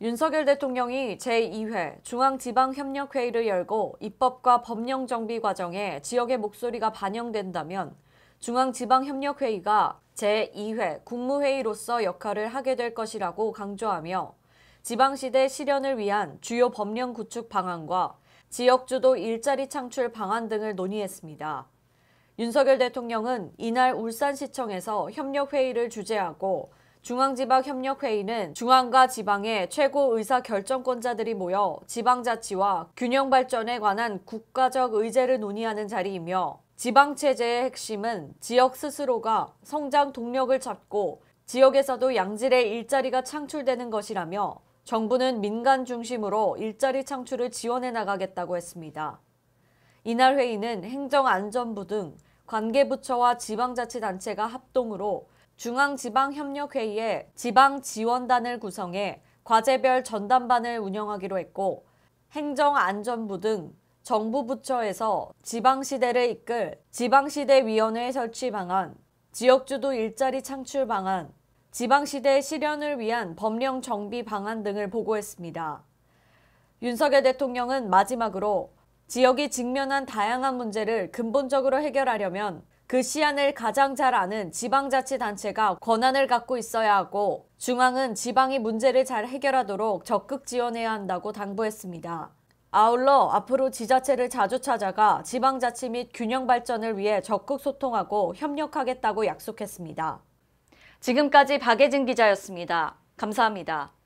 윤석열 대통령이 제2회 중앙지방협력회의를 열고 입법과 법령 정비 과정에 지역의 목소리가 반영된다면 중앙지방협력회의가 제2회 국무회의로서 역할을 하게 될 것이라고 강조하며 지방시대 실현을 위한 주요 법령 구축 방안과 지역주도 일자리 창출 방안 등을 논의했습니다. 윤석열 대통령은 이날 울산시청에서 협력회의를 주재하고 중앙지방협력회의는 중앙과 지방의 최고 의사 결정권자들이 모여 지방자치와 균형발전에 관한 국가적 의제를 논의하는 자리이며 지방체제의 핵심은 지역 스스로가 성장 동력을 찾고 지역에서도 양질의 일자리가 창출되는 것이라며 정부는 민간 중심으로 일자리 창출을 지원해 나가겠다고 했습니다. 이날 회의는 행정안전부 등 관계부처와 지방자치단체가 합동으로 중앙지방협력회의에 지방지원단을 구성해 과제별 전담반을 운영하기로 했고 행정안전부 등 정부 부처에서 지방시대를 이끌 지방시대위원회 설치 방안, 지역주도 일자리 창출 방안, 지방시대 실현을 위한 법령 정비 방안 등을 보고했습니다. 윤석열 대통령은 마지막으로 지역이 직면한 다양한 문제를 근본적으로 해결하려면 그 시안을 가장 잘 아는 지방자치단체가 권한을 갖고 있어야 하고 중앙은 지방이 문제를 잘 해결하도록 적극 지원해야 한다고 당부했습니다. 아울러 앞으로 지자체를 자주 찾아가 지방자치 및 균형 발전을 위해 적극 소통하고 협력하겠다고 약속했습니다. 지금까지 박예진 기자였습니다. 감사합니다.